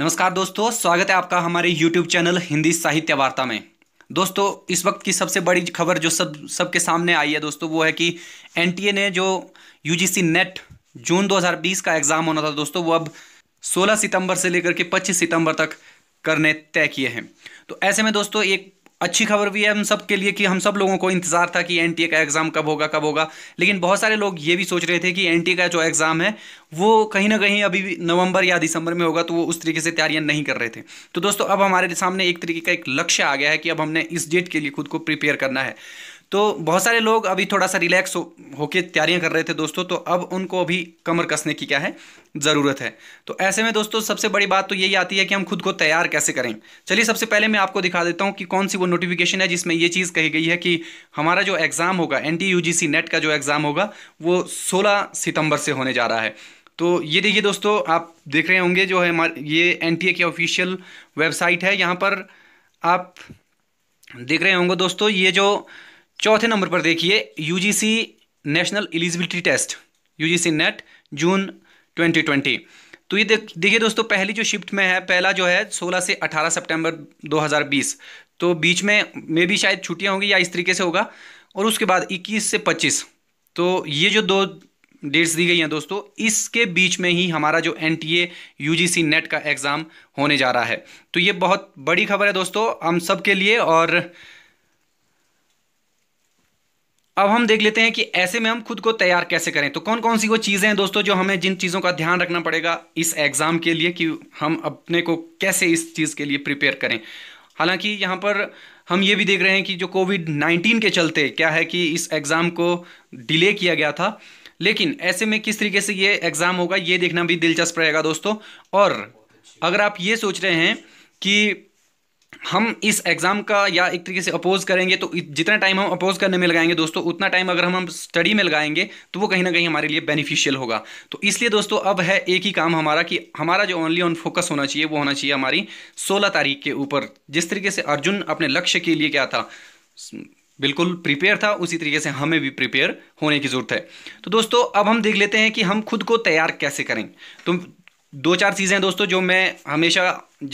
नमस्कार दोस्तों स्वागत है आपका हमारे YouTube चैनल हिंदी साहित्य वार्ता में दोस्तों इस वक्त की सबसे बड़ी खबर जो सब सबके सामने आई है दोस्तों वो है कि एन ने जो यूजीसी नेट जून 2020 का एग्ज़ाम होना था दोस्तों वो अब 16 सितंबर से लेकर के 25 सितंबर तक करने तय किए हैं तो ऐसे में दोस्तों एक अच्छी खबर भी है हम सब के लिए कि हम सब लोगों को इंतज़ार था कि एन का एग्ज़ाम कब होगा कब होगा लेकिन बहुत सारे लोग ये भी सोच रहे थे कि एन का जो एग्ज़ाम है वो कहीं ना कहीं अभी नवंबर या दिसंबर में होगा तो वो उस तरीके से तैयारियां नहीं कर रहे थे तो दोस्तों अब हमारे सामने एक तरीके का एक लक्ष्य आ गया है कि अब हमने इस डेट के लिए खुद को प्रिपेयर करना है तो बहुत सारे लोग अभी थोड़ा सा रिलैक्स हो होकर तैयारियां कर रहे थे दोस्तों तो अब उनको अभी कमर कसने की क्या है ज़रूरत है तो ऐसे में दोस्तों सबसे बड़ी बात तो यही आती है कि हम खुद को तैयार कैसे करें चलिए सबसे पहले मैं आपको दिखा देता हूँ कि कौन सी वो नोटिफिकेशन है जिसमें ये चीज़ कही गई है कि हमारा जो एग्ज़ाम होगा एन टी नेट का जो एग्ज़ाम होगा वो सोलह सितम्बर से होने जा रहा है तो ये देखिए दोस्तों आप देख रहे होंगे जो है ये एन की ऑफिशियल वेबसाइट है यहाँ पर आप देख रहे होंगे दोस्तों ये जो चौथे नंबर पर देखिए UGC national eligibility test UGC NET June 2020 तो ये देखिए दोस्तों पहली जो शिफ्ट में है पहला जो है 16 से 18 सितंबर 2020 तो बीच में मे भी शायद छुट्टियां होंगी या इस तरीके से होगा और उसके बाद 21 से 25 तो ये जो दो डेट्स दी गई हैं दोस्तों इसके बीच में ही हमारा जो N T A U G C NET का एग्ज़ाम होने जा रहा है तो ये बहुत बड़ी खबर है दोस्तों हम सब के लिए और अब हम देख लेते हैं कि ऐसे में हम खुद को तैयार कैसे करें तो कौन कौन सी वो चीज़ें हैं दोस्तों जो हमें जिन चीज़ों का ध्यान रखना पड़ेगा इस एग्ज़ाम के लिए कि हम अपने को कैसे इस चीज़ के लिए प्रिपेयर करें हालांकि यहाँ पर हम ये भी देख रहे हैं कि जो कोविड नाइन्टीन के चलते क्या है कि इस एग्ज़ाम को डिले किया गया था लेकिन ऐसे में किस तरीके से ये एग्ज़ाम होगा ये देखना भी दिलचस्प रहेगा दोस्तों और अगर आप ये सोच रहे हैं कि हम इस एग्ज़ाम का या एक तरीके से अपोज करेंगे तो जितना टाइम हम अपोज करने में लगाएंगे दोस्तों उतना टाइम अगर हम हम स्टडी में लगाएंगे तो वो कहीं ना कहीं हमारे लिए बेनिफिशियल होगा तो इसलिए दोस्तों अब है एक ही काम हमारा कि हमारा जो ओनली ऑन फोकस होना चाहिए वो होना चाहिए हमारी सोलह तारीख के ऊपर जिस तरीके से अर्जुन अपने लक्ष्य के लिए क्या था बिल्कुल प्रिपेयर था उसी तरीके से हमें भी प्रिपेयर होने की ज़रूरत है तो दोस्तों अब हम देख लेते हैं कि हम खुद को तैयार कैसे करें तो दो चार चीज़ें हैं दोस्तों जो मैं हमेशा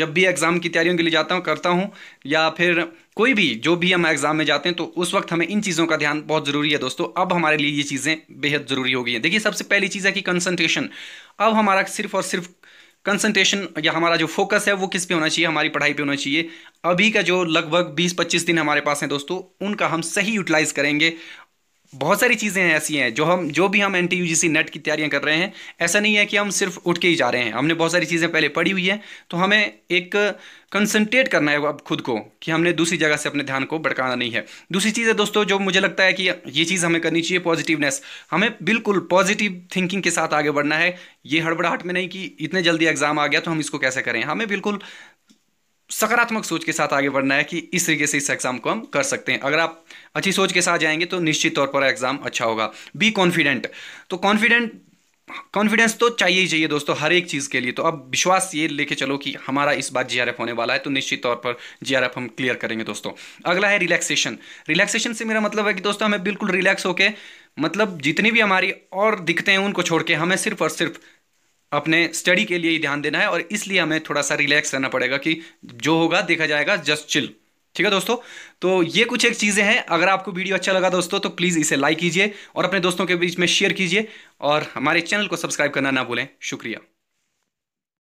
जब भी एग्ज़ाम की तैयारियों के लिए जाता हूँ करता हूँ या फिर कोई भी जो भी हम एग्ज़ाम में जाते हैं तो उस वक्त हमें इन चीज़ों का ध्यान बहुत ज़रूरी है दोस्तों अब हमारे लिए ये चीज़ें बेहद ज़रूरी हो गई हैं देखिए सबसे पहली चीज़ है कि कंसनट्रेशन अब हमारा सिर्फ और सिर्फ कंसनट्रेशन या हमारा जो फोकस है वो किस पे होना चाहिए हमारी पढ़ाई पे होना चाहिए अभी का जो लगभग 20-25 दिन हमारे पास हैं दोस्तों उनका हम सही यूटिलाइज़ करेंगे बहुत सारी चीज़ें ऐसी हैं जो हम जो भी हम N T U G C NET की तैयारियां कर रहे हैं ऐसा नहीं है कि हम सिर्फ उठ के ही जा रहे हैं हमने बहुत सारी चीज़ें पहले पढ़ी हुई है तो हमें एक कंसंट्रेट करना है अब खुद को कि हमने दूसरी जगह से अपने ध्यान को भड़काना नहीं है दूसरी चीज़ है दोस्तों जो मुझे लगता है कि ये चीज़ हमें करनी चाहिए पॉजिटिवनेस हमें बिल्कुल पॉजिटिव थिंकिंग के साथ आगे बढ़ना है ये हड़बड़ाहट में नहीं कि इतने जल्दी एग्ज़ाम आ गया तो हम इसको कैसे करें हमें बिल्कुल सकारात्मक सोच के साथ आगे बढ़ना है कि इस तरीके से इस एग्ज़ाम को हम कर सकते हैं अगर आप अच्छी सोच के साथ जाएंगे तो निश्चित तौर पर एग्ज़ाम अच्छा होगा बी कॉन्फिडेंट तो कॉन्फिडेंट कॉन्फिडेंस तो चाहिए ही चाहिए दोस्तों हर एक चीज़ के लिए तो अब विश्वास ये लेके चलो कि हमारा इस बार जीआरएफ होने वाला है तो निश्चित तौर पर जीआरएफ हम क्लियर करेंगे दोस्तों अगला है रिलैक्सेशन रिलैक्सेशन से मेरा मतलब है कि दोस्तों हमें बिल्कुल रिलैक्स होके मतलब जितनी भी हमारी और दिखते हैं उनको छोड़ के हमें सिर्फ और सिर्फ अपने स्टडी के लिए ही ध्यान देना है और इसलिए हमें थोड़ा सा रिलैक्स रहना पड़ेगा कि जो होगा देखा जाएगा जस्ट चिल ठीक है दोस्तों तो ये कुछ एक चीज़ें हैं अगर आपको वीडियो अच्छा लगा दोस्तों तो प्लीज़ इसे लाइक कीजिए और अपने दोस्तों के बीच में शेयर कीजिए और हमारे चैनल को सब्सक्राइब करना ना भूलें शुक्रिया